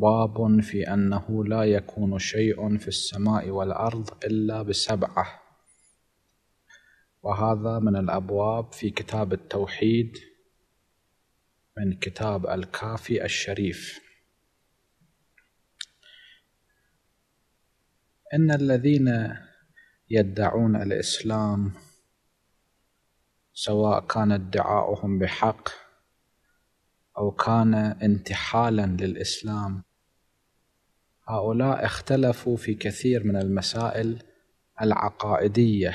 باب في أنه لا يكون شيء في السماء والأرض إلا بسبعة وهذا من الأبواب في كتاب التوحيد من كتاب الكافي الشريف إن الذين يدعون الإسلام سواء كان ادعاؤهم بحق أو كان انتحالا للإسلام هؤلاء اختلفوا في كثير من المسائل العقائدية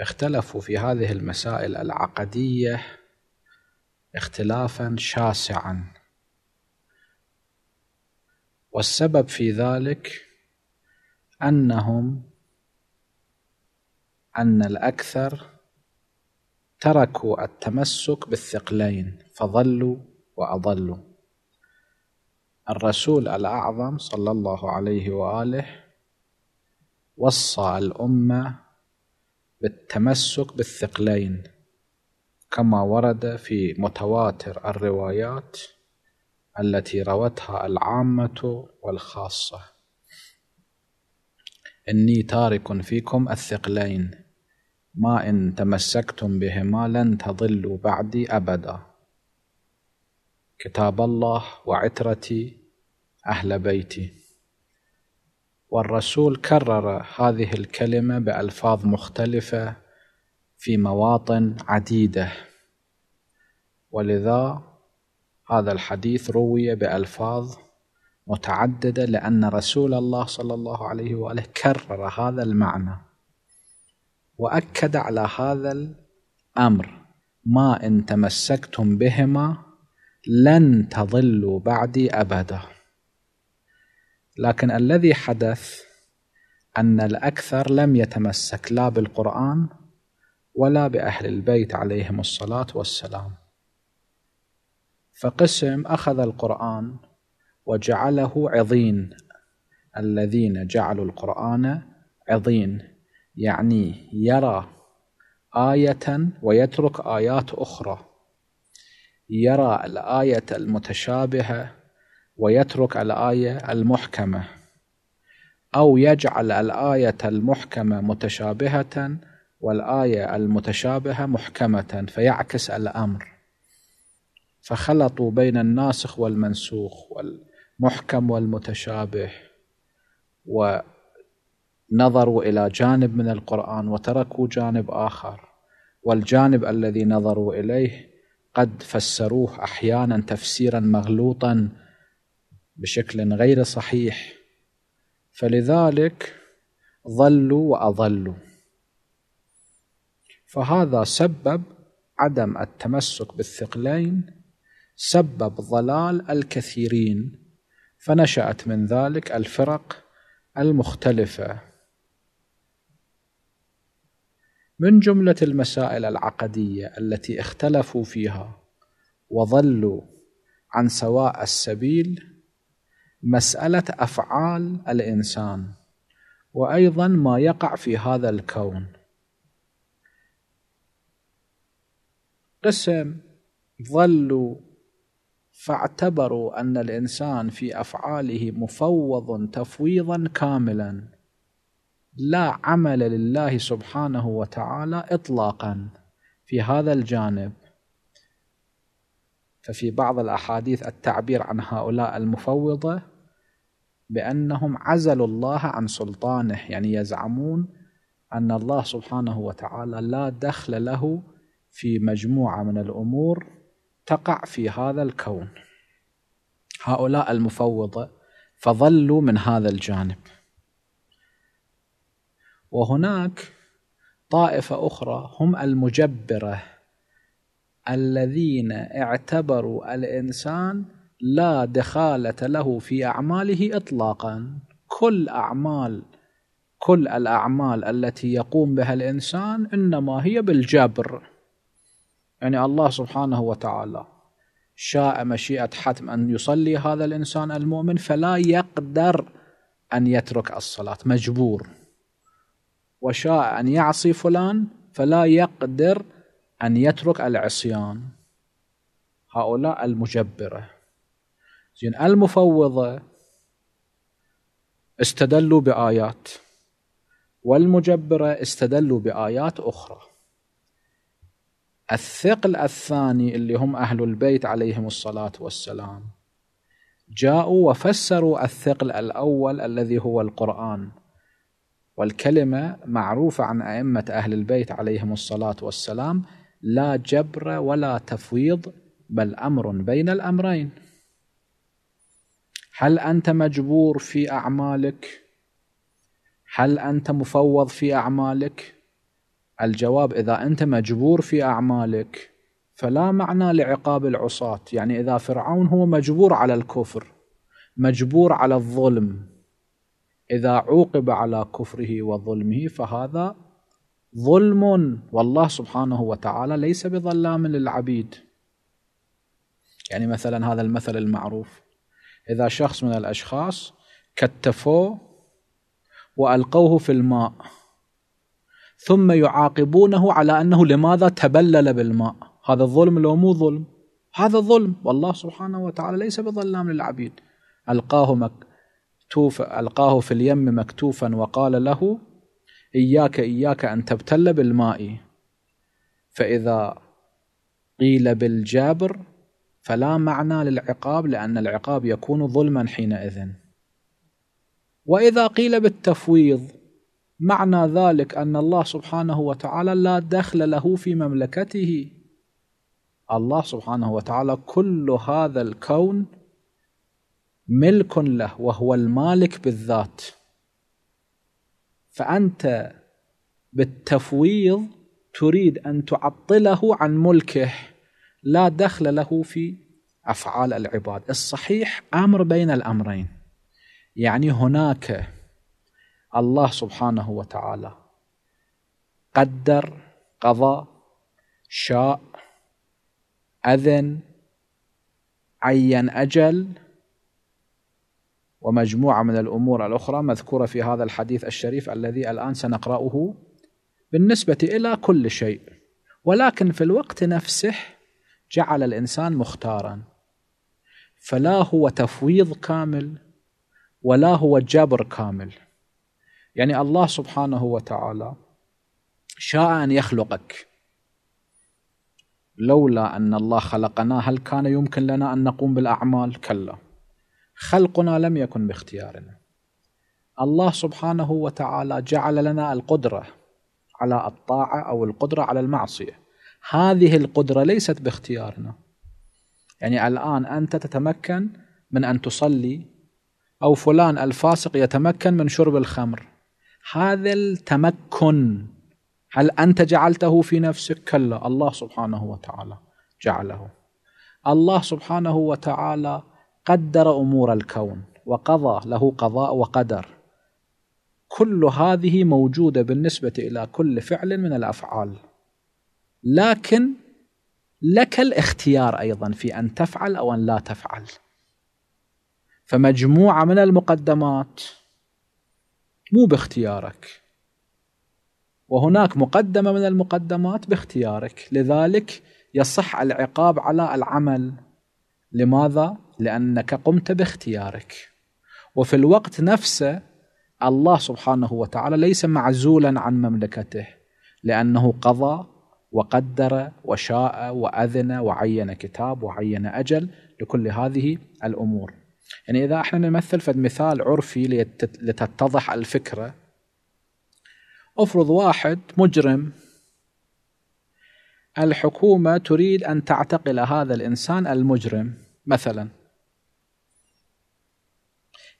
اختلفوا في هذه المسائل العقدية اختلافا شاسعا والسبب في ذلك أنهم أن الأكثر تركوا التمسك بالثقلين فظلوا وأضلوا الرسول الأعظم صلى الله عليه وآله وصى الأمة بالتمسك بالثقلين كما ورد في متواتر الروايات التي روتها العامة والخاصة إني تارك فيكم الثقلين ما إن تمسكتم بهما لن تضلوا بعدي أبدا كتاب الله وعترتي أهل بيتي والرسول كرر هذه الكلمة بألفاظ مختلفة في مواطن عديدة ولذا هذا الحديث روي بألفاظ متعددة لأن رسول الله صلى الله عليه وآله كرر هذا المعنى وأكد على هذا الأمر ما إن تمسكتم بهما لن تضلوا بعدي أبداً لكن الذي حدث أن الأكثر لم يتمسك لا بالقرآن ولا بأهل البيت عليهم الصلاة والسلام فقسم أخذ القرآن وجعله عظين الذين جعلوا القرآن عظين يعني يرى آية ويترك آيات أخرى يرى الآية المتشابهة ويترك الآية المحكمة أو يجعل الآية المحكمة متشابهة والآية المتشابهة محكمة فيعكس الأمر فخلطوا بين الناسخ والمنسوخ والمحكم والمتشابه ونظروا إلى جانب من القرآن وتركوا جانب آخر والجانب الذي نظروا إليه قد فسروه أحيانا تفسيرا مغلوطا بشكل غير صحيح فلذلك ضلوا واضلوا فهذا سبب عدم التمسك بالثقلين سبب ضلال الكثيرين فنشأت من ذلك الفرق المختلفة من جملة المسائل العقدية التي اختلفوا فيها وظلوا عن سواء السبيل مسألة أفعال الإنسان وأيضا ما يقع في هذا الكون قسم ظلوا فاعتبروا أن الإنسان في أفعاله مفوض تفويضا كاملا لا عمل لله سبحانه وتعالى إطلاقا في هذا الجانب ففي بعض الأحاديث التعبير عن هؤلاء المفوضة بأنهم عزلوا الله عن سلطانه يعني يزعمون أن الله سبحانه وتعالى لا دخل له في مجموعة من الأمور تقع في هذا الكون هؤلاء المفوضة فظلوا من هذا الجانب وهناك طائفة أخرى هم المجبرة الذين اعتبروا الإنسان لا دخالة له في أعماله إطلاقا كل أعمال كل الأعمال التي يقوم بها الإنسان إنما هي بالجبر يعني الله سبحانه وتعالى شاء مشيئة حتم أن يصلي هذا الإنسان المؤمن فلا يقدر أن يترك الصلاة مجبور وشاء أن يعصي فلان فلا يقدر أن يترك العصيان هؤلاء المجبره زين المفوضة استدلوا بآيات والمجبرة استدلوا بآيات أخرى الثقل الثاني اللي هم أهل البيت عليهم الصلاة والسلام جاءوا وفسروا الثقل الأول الذي هو القرآن والكلمة معروفة عن أئمة أهل البيت عليهم الصلاة والسلام لا جبر ولا تفويض بل أمر بين الأمرين هل انت مجبور في اعمالك هل انت مفوض في اعمالك الجواب اذا انت مجبور في اعمالك فلا معنى لعقاب العصاة يعني اذا فرعون هو مجبور على الكفر مجبور على الظلم اذا عوقب على كفره وظلمه فهذا ظلم والله سبحانه وتعالى ليس بظلام للعبيد يعني مثلا هذا المثل المعروف إذا شخص من الأشخاص كتفوه وألقوه في الماء ثم يعاقبونه على أنه لماذا تبلل بالماء هذا الظلم لو مو ظلم هذا ظلم والله سبحانه وتعالى ليس بظلام للعبيد ألقاه مكتوف ألقاه في اليم مكتوفا وقال له إياك إياك أن تبتل بالماء فإذا قيل بالجابر فلا معنى للعقاب لأن العقاب يكون ظلما حينئذ وإذا قيل بالتفويض معنى ذلك أن الله سبحانه وتعالى لا دخل له في مملكته الله سبحانه وتعالى كل هذا الكون ملك له وهو المالك بالذات فأنت بالتفويض تريد أن تعطله عن ملكه لا دخل له في أفعال العباد الصحيح أمر بين الأمرين يعني هناك الله سبحانه وتعالى قدر قضى شاء أذن عين أجل ومجموعة من الأمور الأخرى مذكورة في هذا الحديث الشريف الذي الآن سنقرأه بالنسبة إلى كل شيء ولكن في الوقت نفسه جعل الانسان مختارا فلا هو تفويض كامل ولا هو جبر كامل يعني الله سبحانه وتعالى شاء ان يخلقك لولا ان الله خلقنا هل كان يمكن لنا ان نقوم بالاعمال كلا خلقنا لم يكن باختيارنا الله سبحانه وتعالى جعل لنا القدره على الطاعه او القدره على المعصيه هذه القدرة ليست باختيارنا يعني الآن أنت تتمكن من أن تصلي أو فلان الفاسق يتمكن من شرب الخمر هذا التمكن هل أنت جعلته في نفسك؟ كلا الله سبحانه وتعالى جعله الله سبحانه وتعالى قدر أمور الكون وقضى له قضاء وقدر كل هذه موجودة بالنسبة إلى كل فعل من الأفعال لكن لك الاختيار ايضا في ان تفعل او ان لا تفعل فمجموعه من المقدمات مو باختيارك وهناك مقدمه من المقدمات باختيارك لذلك يصح العقاب على العمل لماذا لانك قمت باختيارك وفي الوقت نفسه الله سبحانه وتعالى ليس معزولا عن مملكته لانه قضى وقدر وشاء وأذن وعين كتاب وعين أجل لكل هذه الأمور يعني إذا احنا نمثل في مثال عرفي لتتضح الفكرة افرض واحد مجرم الحكومة تريد أن تعتقل هذا الإنسان المجرم مثلا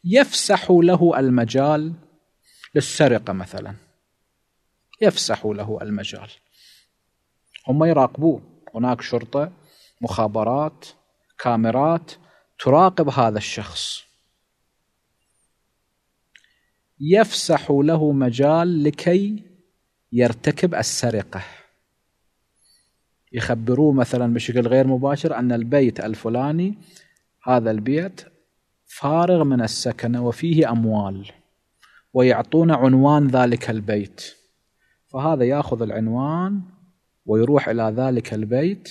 يفسح له المجال للسرقة مثلا يفسح له المجال هم يراقبوه هناك شرطه مخابرات كاميرات تراقب هذا الشخص يفسح له مجال لكي يرتكب السرقه يخبروه مثلا بشكل غير مباشر ان البيت الفلاني هذا البيت فارغ من السكنه وفيه اموال ويعطون عنوان ذلك البيت فهذا ياخذ العنوان ويروح إلى ذلك البيت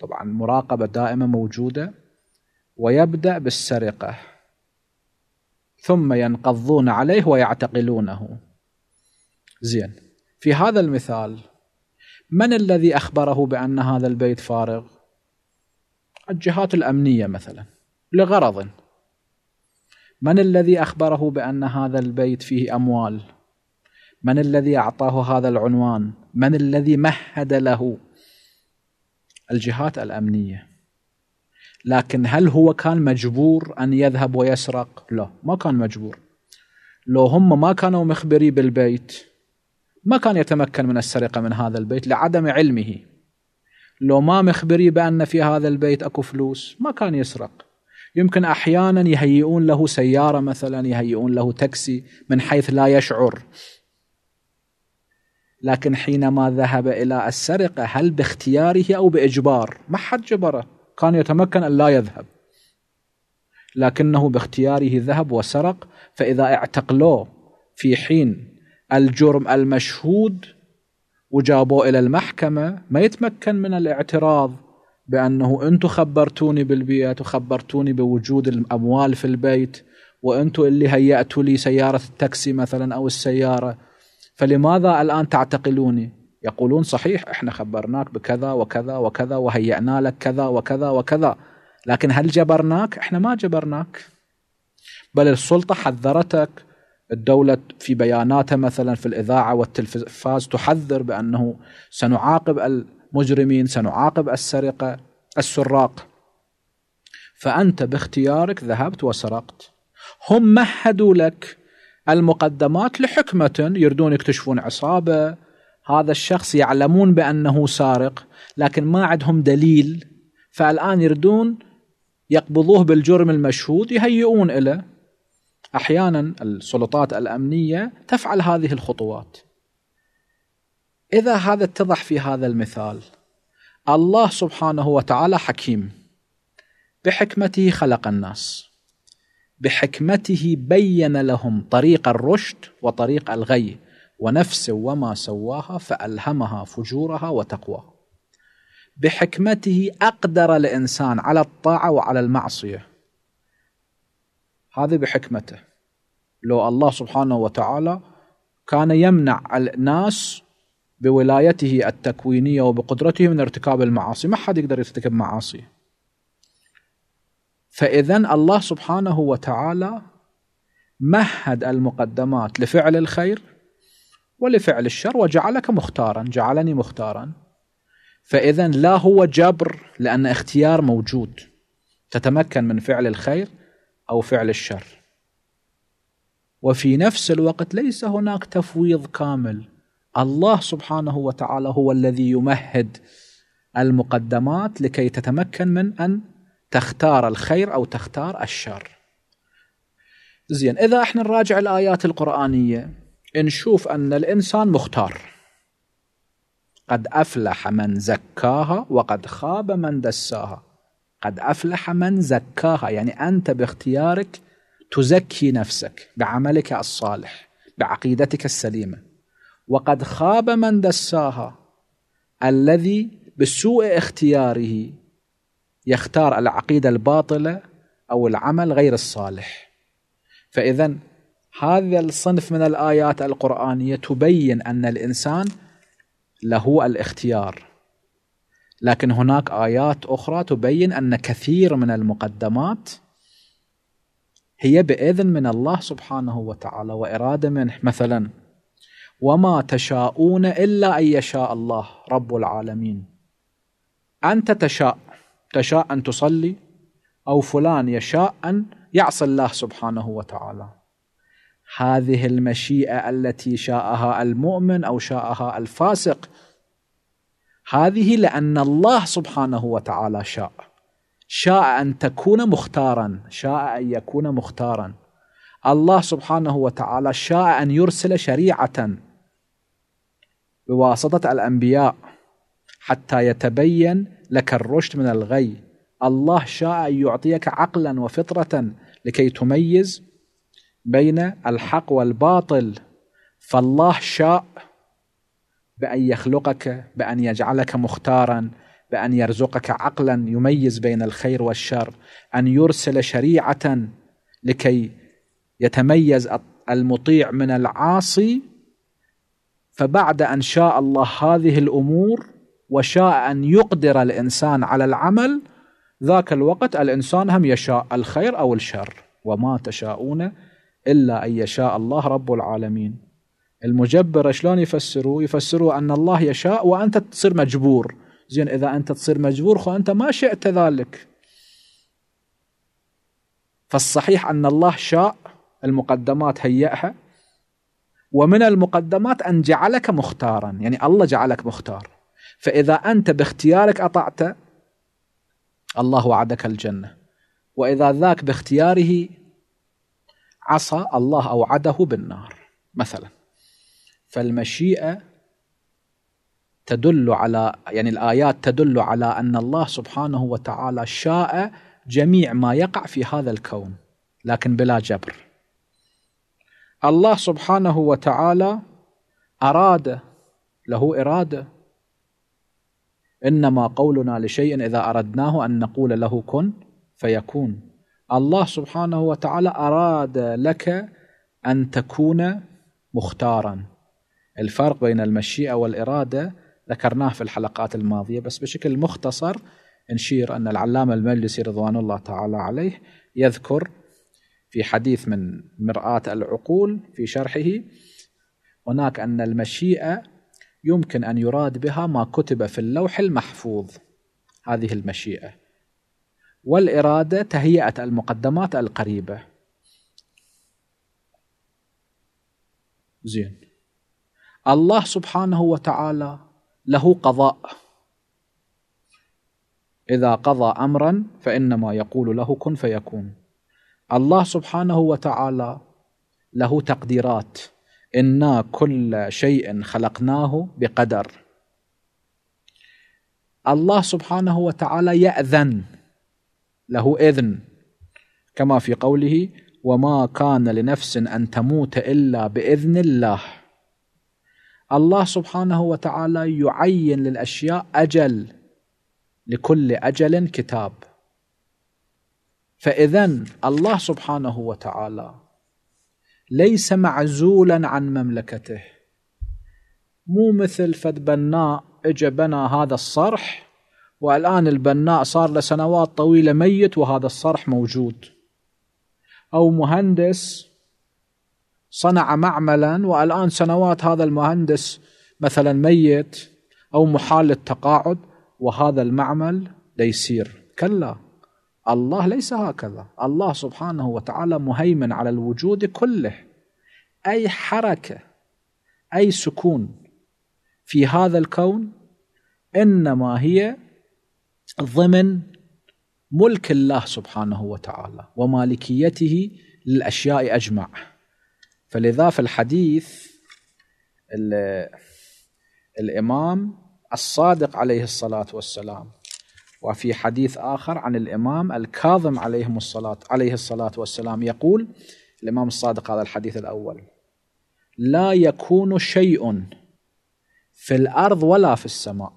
طبعا مراقبة دائمة موجودة ويبدأ بالسرقة ثم ينقضون عليه ويعتقلونه زين في هذا المثال من الذي أخبره بأن هذا البيت فارغ الجهات الأمنية مثلا لغرض من الذي أخبره بأن هذا البيت فيه أموال من الذي اعطاه هذا العنوان من الذي مهد له الجهات الامنيه لكن هل هو كان مجبور ان يذهب ويسرق لا ما كان مجبور لو هم ما كانوا مخبري بالبيت ما كان يتمكن من السرقه من هذا البيت لعدم علمه لو ما مخبري بان في هذا البيت اكو فلوس ما كان يسرق يمكن احيانا يهيئون له سياره مثلا يهيئون له تاكسي من حيث لا يشعر لكن حينما ذهب إلى السرقة هل باختياره أو بإجبار ما حد جبره كان يتمكن أن لا يذهب لكنه باختياره ذهب وسرق فإذا اعتقلوه في حين الجرم المشهود وجابوه إلى المحكمة ما يتمكن من الاعتراض بأنه أنتم خبرتوني بالبيت وخبرتوني بوجود الأموال في البيت وأنتم اللي هيأتوا لي سيارة التاكسي مثلا أو السيارة فلماذا الآن تعتقلوني يقولون صحيح احنا خبرناك بكذا وكذا وكذا وهيئنا لك كذا وكذا وكذا لكن هل جبرناك احنا ما جبرناك بل السلطة حذرتك الدولة في بياناتها مثلا في الإذاعة والتلفاز تحذر بأنه سنعاقب المجرمين سنعاقب السرقة السراق فأنت باختيارك ذهبت وسرقت هم مهدوا لك المقدمات لحكمة يريدون يكتشفون عصابة هذا الشخص يعلمون بأنه سارق لكن ما عندهم دليل فالآن يردون يقبضوه بالجرم المشهود يهيئون له أحيانا السلطات الأمنية تفعل هذه الخطوات إذا هذا اتضح في هذا المثال الله سبحانه وتعالى حكيم بحكمته خلق الناس بحكمته بين لهم طريق الرشد وطريق الغي ونفس وما سواها فألهمها فجورها وتقواها بحكمته أقدر الإنسان على الطاعة وعلى المعصية هذه بحكمته لو الله سبحانه وتعالى كان يمنع الناس بولايته التكوينية وبقدرته من ارتكاب المعاصي ما حد يقدر يرتكب معاصي فاذا الله سبحانه وتعالى مهد المقدمات لفعل الخير ولفعل الشر وجعلك مختارا جعلني مختارا فاذا لا هو جبر لان اختيار موجود تتمكن من فعل الخير او فعل الشر وفي نفس الوقت ليس هناك تفويض كامل الله سبحانه وتعالى هو الذي يمهد المقدمات لكي تتمكن من ان تختار الخير أو تختار الشر زين إذا احنا نراجع الآيات القرآنية نشوف أن الإنسان مختار قد أفلح من زكاها وقد خاب من دساها قد أفلح من زكاها يعني أنت باختيارك تزكي نفسك بعملك الصالح بعقيدتك السليمة وقد خاب من دساها الذي بسوء اختياره يختار العقيده الباطله او العمل غير الصالح فاذا هذا الصنف من الايات القرانيه تبين ان الانسان له الاختيار لكن هناك ايات اخرى تبين ان كثير من المقدمات هي باذن من الله سبحانه وتعالى واراده منه مثلا وما تشاءون الا ان يشاء الله رب العالمين انت تشاء تشاء أن تصلي أو فلان يشاء أن يعصي الله سبحانه وتعالى هذه المشيئة التي شاءها المؤمن أو شاءها الفاسق هذه لأن الله سبحانه وتعالى شاء شاء أن تكون مختارا شاء أن يكون مختارا الله سبحانه وتعالى شاء أن يرسل شريعة بواسطة الأنبياء حتى يتبين لك الرشد من الغي الله شاء أن يعطيك عقلا وفطرة لكي تميز بين الحق والباطل فالله شاء بأن يخلقك بأن يجعلك مختارا بأن يرزقك عقلا يميز بين الخير والشر أن يرسل شريعة لكي يتميز المطيع من العاصي فبعد أن شاء الله هذه الأمور وشاء أن يقدر الإنسان على العمل ذاك الوقت الإنسان هم يشاء الخير أو الشر وما تشاءون إلا أن يشاء الله رب العالمين المجبر شلون يفسروا يفسروا أن الله يشاء وأنت تصير مجبور زين إذا أنت تصير مجبور خو أنت ما شئت ذلك فالصحيح أن الله شاء المقدمات هيئها ومن المقدمات أن جعلك مختارا يعني الله جعلك مختار فإذا أنت باختيارك أطعته الله وعدك الجنة وإذا ذاك باختياره عصى الله أوعده بالنار مثلا فالمشيئة تدل على يعني الآيات تدل على أن الله سبحانه وتعالى شاء جميع ما يقع في هذا الكون لكن بلا جبر الله سبحانه وتعالى أراد له إرادة إنما قولنا لشيء إذا أردناه أن نقول له كن فيكون الله سبحانه وتعالى أراد لك أن تكون مختارا الفرق بين المشيئة والإرادة ذكرناه في الحلقات الماضية بس بشكل مختصر نشير أن العلامة المجلسي رضوان الله تعالى عليه يذكر في حديث من مرآة العقول في شرحه هناك أن المشيئة يمكن أن يراد بها ما كتب في اللوح المحفوظ هذه المشيئة والإرادة تهيئة المقدمات القريبة زين الله سبحانه وتعالى له قضاء إذا قضى أمرا فإنما يقول له كن فيكون الله سبحانه وتعالى له تقديرات إنا كل شيء خلقناه بقدر الله سبحانه وتعالى يأذن له إذن كما في قوله وما كان لنفس أن تموت إلا بإذن الله الله سبحانه وتعالى يعين للأشياء أجل لكل أجل كتاب فإذا الله سبحانه وتعالى ليس معزولا عن مملكته مو مثل فد بناء اجى بنى هذا الصرح والان البناء صار له سنوات طويله ميت وهذا الصرح موجود او مهندس صنع معملا والان سنوات هذا المهندس مثلا ميت او محال التقاعد وهذا المعمل ليسير كلا الله ليس هكذا الله سبحانه وتعالى مهيمن على الوجود كله أي حركة أي سكون في هذا الكون إنما هي ضمن ملك الله سبحانه وتعالى ومالكيته للأشياء أجمع فلذا في الحديث الإمام الصادق عليه الصلاة والسلام وفي حديث آخر عن الإمام الكاظم عليهم الصلاة عليه الصلاة والسلام يقول الإمام الصادق هذا الحديث الأول لا يكون شيء في الأرض ولا في السماء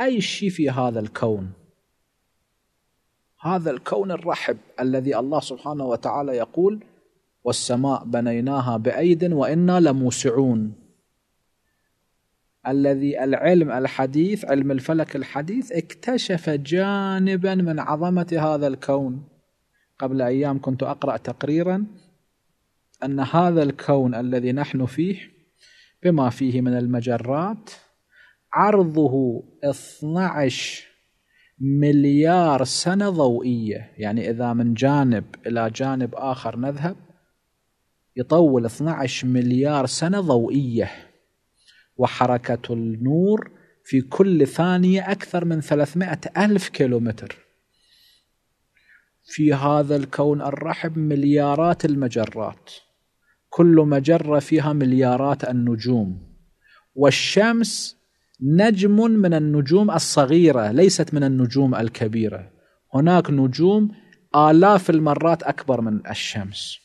أي شيء في هذا الكون هذا الكون الرحب الذي الله سبحانه وتعالى يقول والسماء بنيناها بأيد وإنا لموسعون الذي العلم الحديث علم الفلك الحديث اكتشف جانبا من عظمة هذا الكون قبل أيام كنت أقرأ تقريرا أن هذا الكون الذي نحن فيه بما فيه من المجرات عرضه 12 مليار سنة ضوئية يعني إذا من جانب إلى جانب آخر نذهب يطول 12 مليار سنة ضوئية وحركة النور في كل ثانية أكثر من 300 ألف كيلومتر في هذا الكون الرحب مليارات المجرات كل مجرة فيها مليارات النجوم والشمس نجم من النجوم الصغيرة ليست من النجوم الكبيرة هناك نجوم آلاف المرات أكبر من الشمس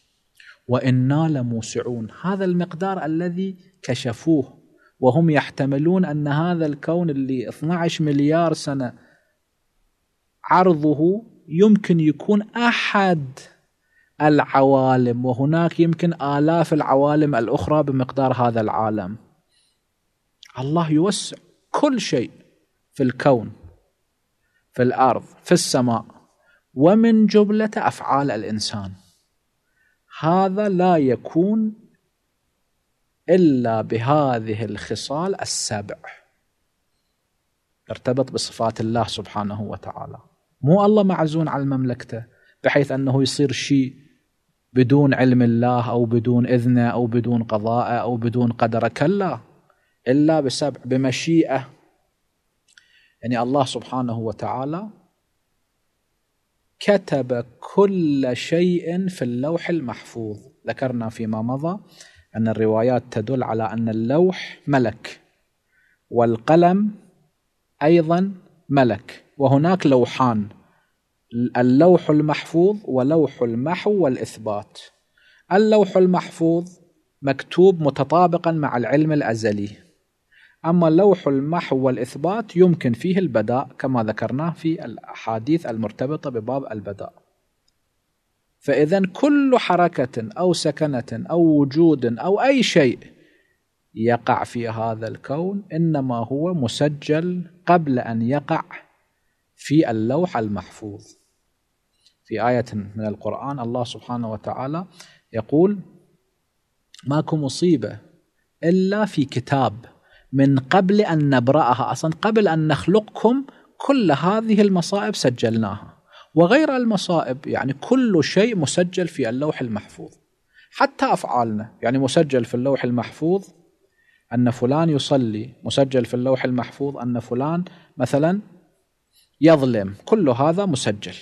وإنا لموسعون هذا المقدار الذي كشفوه وهم يحتملون أن هذا الكون اللي 12 مليار سنة عرضه يمكن يكون أحد العوالم وهناك يمكن آلاف العوالم الأخرى بمقدار هذا العالم الله يوسع كل شيء في الكون في الأرض في السماء ومن جملة أفعال الإنسان هذا لا يكون إلا بهذه الخصال السبع ارتبط بصفات الله سبحانه وتعالى مو الله معزون على مملكته بحيث أنه يصير شيء بدون علم الله أو بدون إذنه أو بدون قضاءه أو بدون قدره كلا إلا بسبع بمشيئة يعني الله سبحانه وتعالى كتب كل شيء في اللوح المحفوظ ذكرنا فيما مضى أن الروايات تدل على أن اللوح ملك والقلم أيضا ملك وهناك لوحان اللوح المحفوظ ولوح المحو والإثبات اللوح المحفوظ مكتوب متطابقا مع العلم الأزلي أما اللوح المحو والإثبات يمكن فيه البداء كما ذكرناه في الأحاديث المرتبطة بباب البداء فإذا كل حركة أو سكنة أو وجود أو أي شيء يقع في هذا الكون إنما هو مسجل قبل أن يقع في اللوح المحفوظ في آية من القرآن الله سبحانه وتعالى يقول ماكو مصيبة إلا في كتاب من قبل أن نبرأها أصلا قبل أن نخلقكم كل هذه المصائب سجلناها وغير المصائب يعني كل شيء مسجل في اللوح المحفوظ حتى أفعالنا يعني مسجل في اللوح المحفوظ أن فلان يصلي مسجل في اللوح المحفوظ أن فلان مثلا يظلم كل هذا مسجل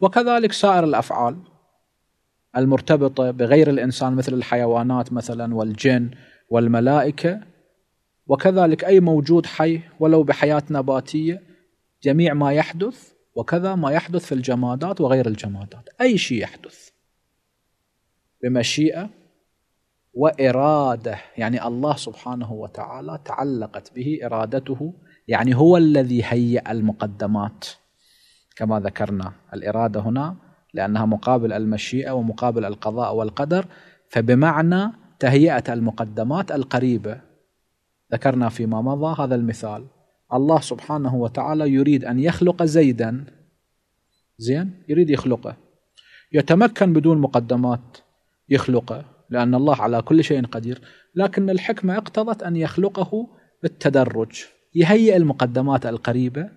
وكذلك سائر الأفعال المرتبطة بغير الإنسان مثل الحيوانات مثلا والجن والملائكة وكذلك أي موجود حي ولو بحياة نباتية جميع ما يحدث وكذا ما يحدث في الجمادات وغير الجمادات أي شيء يحدث بمشيئة وإرادة يعني الله سبحانه وتعالى تعلقت به إرادته يعني هو الذي هيأ المقدمات كما ذكرنا الإرادة هنا لأنها مقابل المشيئة ومقابل القضاء والقدر فبمعنى تهيئة المقدمات القريبة ذكرنا فيما مضى هذا المثال الله سبحانه وتعالى يريد أن يخلق زيدا زين يريد يخلقه يتمكن بدون مقدمات يخلقه لأن الله على كل شيء قدير لكن الحكمة اقتضت أن يخلقه بالتدرج يهيئ المقدمات القريبة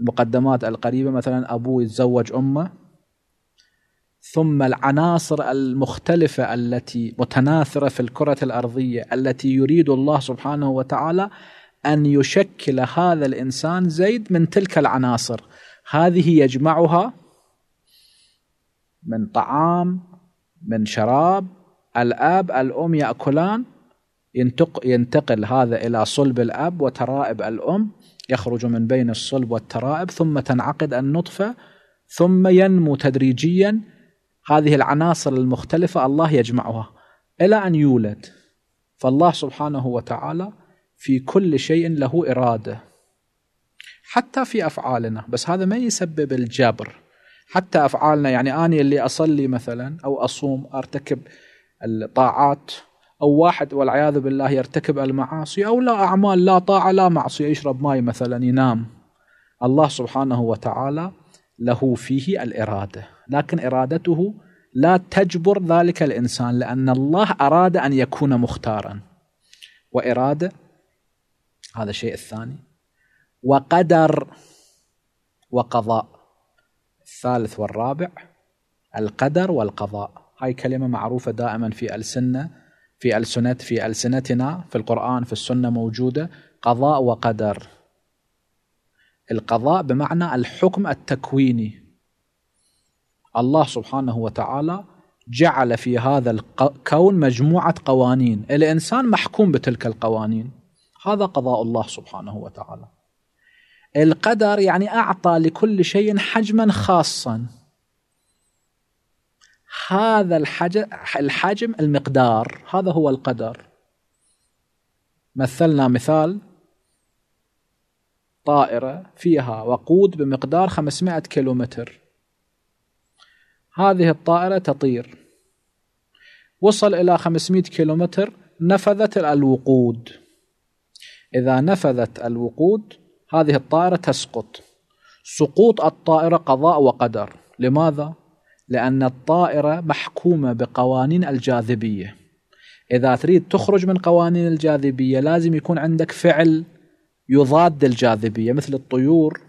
المقدمات القريبة مثلا أبوه يتزوج أمه ثم العناصر المختلفة التي متناثرة في الكرة الأرضية التي يريد الله سبحانه وتعالى أن يشكل هذا الإنسان زيد من تلك العناصر هذه يجمعها من طعام من شراب الأب الأم يأكلان ينتقل هذا إلى صلب الأب وترائب الأم يخرج من بين الصلب والترائب ثم تنعقد النطفة ثم ينمو تدريجيا هذه العناصر المختلفة الله يجمعها إلى أن يولد فالله سبحانه وتعالى في كل شيء له إرادة حتى في أفعالنا بس هذا ما يسبب الجبر حتى أفعالنا يعني أنا اللي أصلي مثلا أو أصوم أرتكب الطاعات أو واحد والعياذ بالله يرتكب المعاصي أو لا أعمال لا طاعة لا معصية يشرب ماي مثلا ينام الله سبحانه وتعالى له فيه الإرادة لكن إرادته لا تجبر ذلك الإنسان لأن الله أراد أن يكون مختارا وإرادة هذا الشيء الثاني وقدر وقضاء الثالث والرابع القدر والقضاء هاي كلمة معروفة دائما في ألسنة في ألسنة في ألسنتنا في القرآن في السنة موجودة قضاء وقدر القضاء بمعنى الحكم التكويني الله سبحانه وتعالى جعل في هذا الكون مجموعة قوانين الإنسان محكوم بتلك القوانين هذا قضاء الله سبحانه وتعالى القدر يعني أعطى لكل شيء حجما خاصا هذا الحجم المقدار هذا هو القدر مثلنا مثال طائرة فيها وقود بمقدار 500 كيلومتر هذه الطائرة تطير وصل إلى 500 كيلومتر نفذت الوقود إذا نفذت الوقود هذه الطائرة تسقط سقوط الطائرة قضاء وقدر لماذا؟ لأن الطائرة محكومة بقوانين الجاذبية إذا تريد تخرج من قوانين الجاذبية لازم يكون عندك فعل يضاد الجاذبية مثل الطيور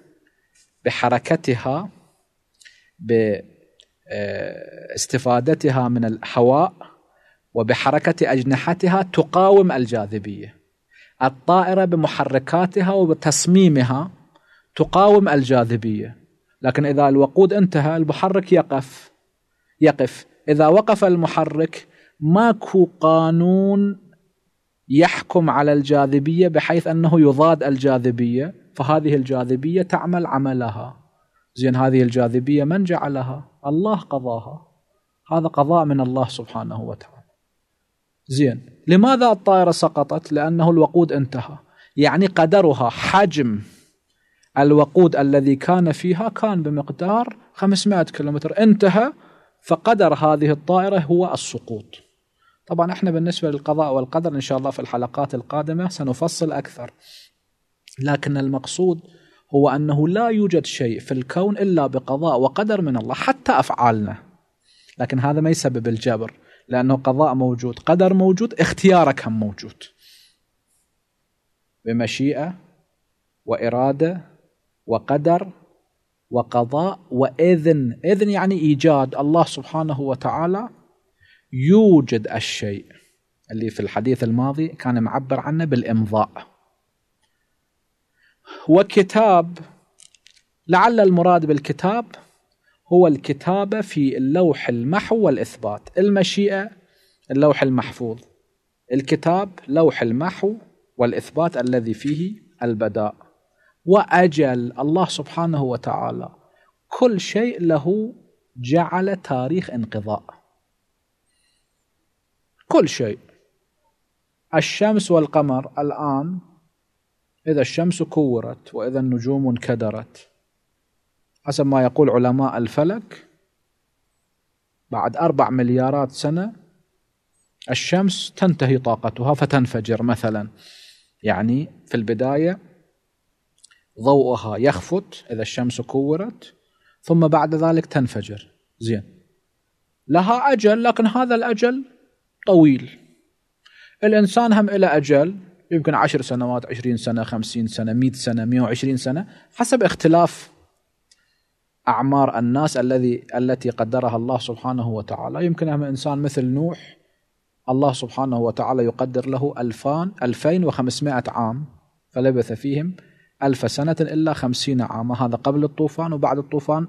بحركتها آه، استفادتها من الهواء وبحركة أجنحتها تقاوم الجاذبية الطائرة بمحركاتها وبتصميمها تقاوم الجاذبية لكن إذا الوقود انتهى المحرك يقف يقف إذا وقف المحرك ماكو قانون يحكم على الجاذبية بحيث أنه يضاد الجاذبية فهذه الجاذبية تعمل عملها زين هذه الجاذبية من جعلها الله قضاها هذا قضاء من الله سبحانه وتعالى زين لماذا الطائرة سقطت لأنه الوقود انتهى يعني قدرها حجم الوقود الذي كان فيها كان بمقدار 500 كيلومتر انتهى فقدر هذه الطائرة هو السقوط طبعا احنا بالنسبة للقضاء والقدر ان شاء الله في الحلقات القادمة سنفصل اكثر لكن المقصود هو أنه لا يوجد شيء في الكون إلا بقضاء وقدر من الله حتى أفعالنا لكن هذا ما يسبب الجبر لأنه قضاء موجود قدر موجود اختيارك هم موجود بمشيئة وإرادة وقدر وقضاء وإذن إذن يعني إيجاد الله سبحانه وتعالى يوجد الشيء اللي في الحديث الماضي كان معبر عنه بالإمضاء وكتاب لعل المراد بالكتاب هو الكتابة في اللوح المحو والإثبات المشيئة اللوح المحفوظ الكتاب لوح المحو والإثبات الذي فيه البداء وأجل الله سبحانه وتعالى كل شيء له جعل تاريخ انقضاء كل شيء الشمس والقمر الآن إذا الشمس كورت وإذا النجوم انكدرت حسب ما يقول علماء الفلك بعد أربع مليارات سنة الشمس تنتهي طاقتها فتنفجر مثلا يعني في البداية ضوءها يخفت إذا الشمس كورت ثم بعد ذلك تنفجر زين لها أجل لكن هذا الأجل طويل الإنسان هم إلى أجل يمكن عشر سنوات عشرين سنة خمسين سنة مئة سنة مئة وعشرين سنة حسب اختلاف أعمار الناس الذي التي قدرها الله سبحانه وتعالى يمكن أن إنسان مثل نوح الله سبحانه وتعالى يقدر له ألفان ألفين وخمسمائة عام فلبث فيهم ألف سنة إلا خمسين عاما هذا قبل الطوفان وبعد الطوفان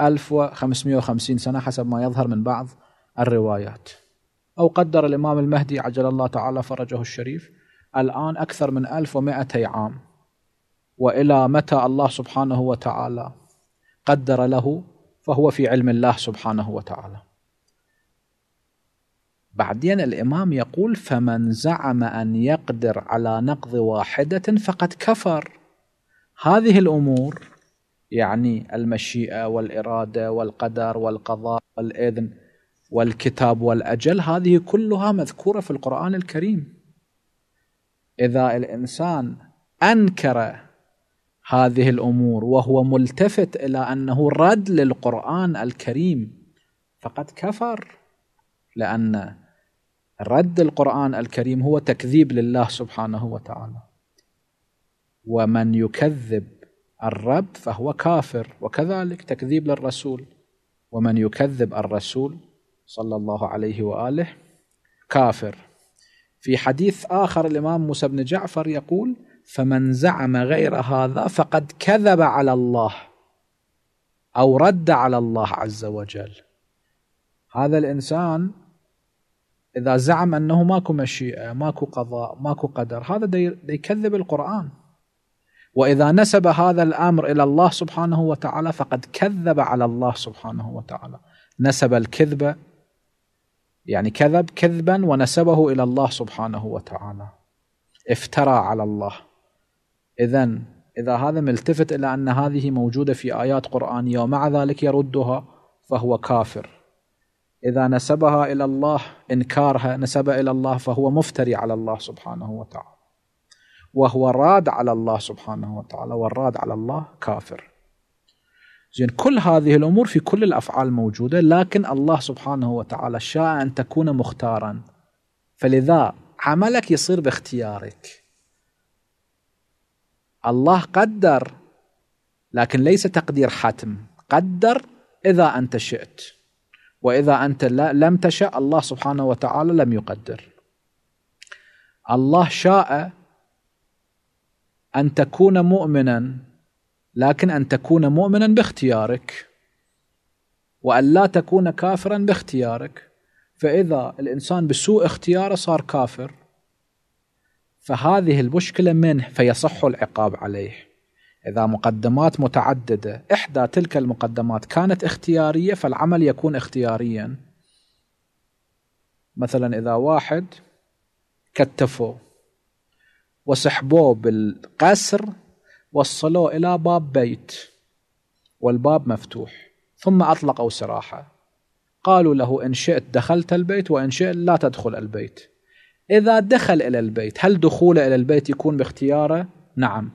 ألف وخمسمائة وخمسين سنة حسب ما يظهر من بعض الروايات أو قدر الإمام المهدي عجل الله تعالى فرجه الشريف الآن أكثر من 1200 عام وإلى متى الله سبحانه وتعالى قدر له فهو في علم الله سبحانه وتعالى بعدين الإمام يقول فمن زعم أن يقدر على نقض واحدة فقد كفر هذه الأمور يعني المشيئة والإرادة والقدر والقضاء والإذن والكتاب والأجل هذه كلها مذكورة في القرآن الكريم اذا الانسان انكر هذه الامور وهو ملتفت الى انه رد للقران الكريم فقد كفر لان رد القران الكريم هو تكذيب لله سبحانه وتعالى ومن يكذب الرب فهو كافر وكذلك تكذيب للرسول ومن يكذب الرسول صلى الله عليه واله كافر في حديث آخر الإمام موسى بن جعفر يقول فمن زعم غير هذا فقد كذب على الله أو رد على الله عز وجل هذا الإنسان إذا زعم أنه ماكو مشيئة ماكو قضاء ماكو قدر هذا يكذب القرآن وإذا نسب هذا الأمر إلى الله سبحانه وتعالى فقد كذب على الله سبحانه وتعالى نسب الكذبة يعني كذب كذبا ونسبه إلى الله سبحانه وتعالى افترى على الله إذا إذا هذا ملتفت إلى أن هذه موجودة في آيات قرآنية ومع ذلك يردها فهو كافر إذا نسبها إلى الله إنكارها نسب إلى الله فهو مفتري على الله سبحانه وتعالى وهو راد على الله سبحانه وتعالى والراد على الله كافر زين كل هذه الامور في كل الافعال موجوده لكن الله سبحانه وتعالى شاء ان تكون مختارا فلذا عملك يصير باختيارك الله قدر لكن ليس تقدير حتم قدر اذا انت شئت واذا انت لم تشاء الله سبحانه وتعالى لم يقدر الله شاء ان تكون مؤمنا لكن أن تكون مؤمنا باختيارك وأن لا تكون كافرا باختيارك فإذا الإنسان بسوء اختياره صار كافر فهذه المشكلة منه فيصح العقاب عليه إذا مقدمات متعددة إحدى تلك المقدمات كانت اختيارية فالعمل يكون اختياريا مثلا إذا واحد كتفوه وسحبوه بالقسر وصلوه إلى باب بيت والباب مفتوح ثم أطلقوا سراحة قالوا له إن شئت دخلت البيت وإن شئت لا تدخل البيت إذا دخل إلى البيت هل دخوله إلى البيت يكون باختياره؟ نعم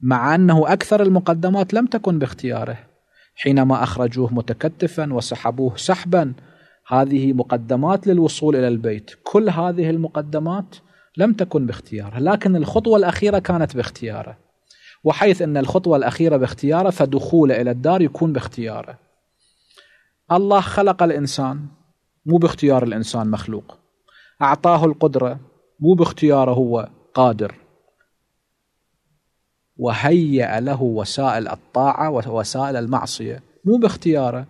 مع أنه أكثر المقدمات لم تكن باختياره حينما أخرجوه متكتفا وسحبوه سحبا هذه مقدمات للوصول إلى البيت كل هذه المقدمات لم تكن باختياره لكن الخطوة الأخيرة كانت باختياره وحيث أن الخطوة الأخيرة باختياره فدخوله إلى الدار يكون باختياره الله خلق الإنسان مو باختيار الإنسان مخلوق أعطاه القدرة مو باختياره هو قادر وهيأ له وسائل الطاعة ووسائل المعصية مو باختياره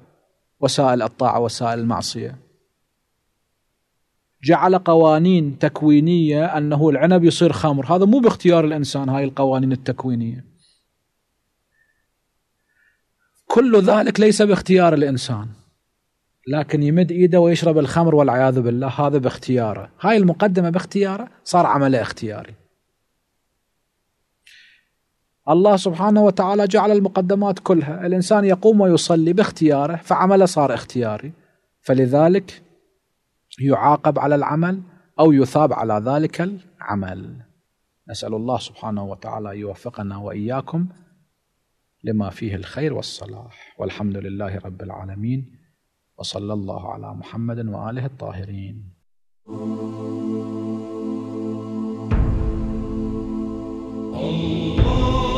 وسائل الطاعة وسائل المعصية جعل قوانين تكوينيه انه العنب يصير خمر هذا مو باختيار الانسان هاي القوانين التكوينيه كل ذلك ليس باختيار الانسان لكن يمد ايده ويشرب الخمر والعياذ بالله هذا باختياره هاي المقدمه باختياره صار عمله اختياري الله سبحانه وتعالى جعل المقدمات كلها الانسان يقوم ويصلي باختياره فعمله صار اختياري فلذلك يعاقب على العمل أو يثاب على ذلك العمل نسأل الله سبحانه وتعالى يوفقنا وإياكم لما فيه الخير والصلاح والحمد لله رب العالمين وصلى الله على محمد وآله الطاهرين Allah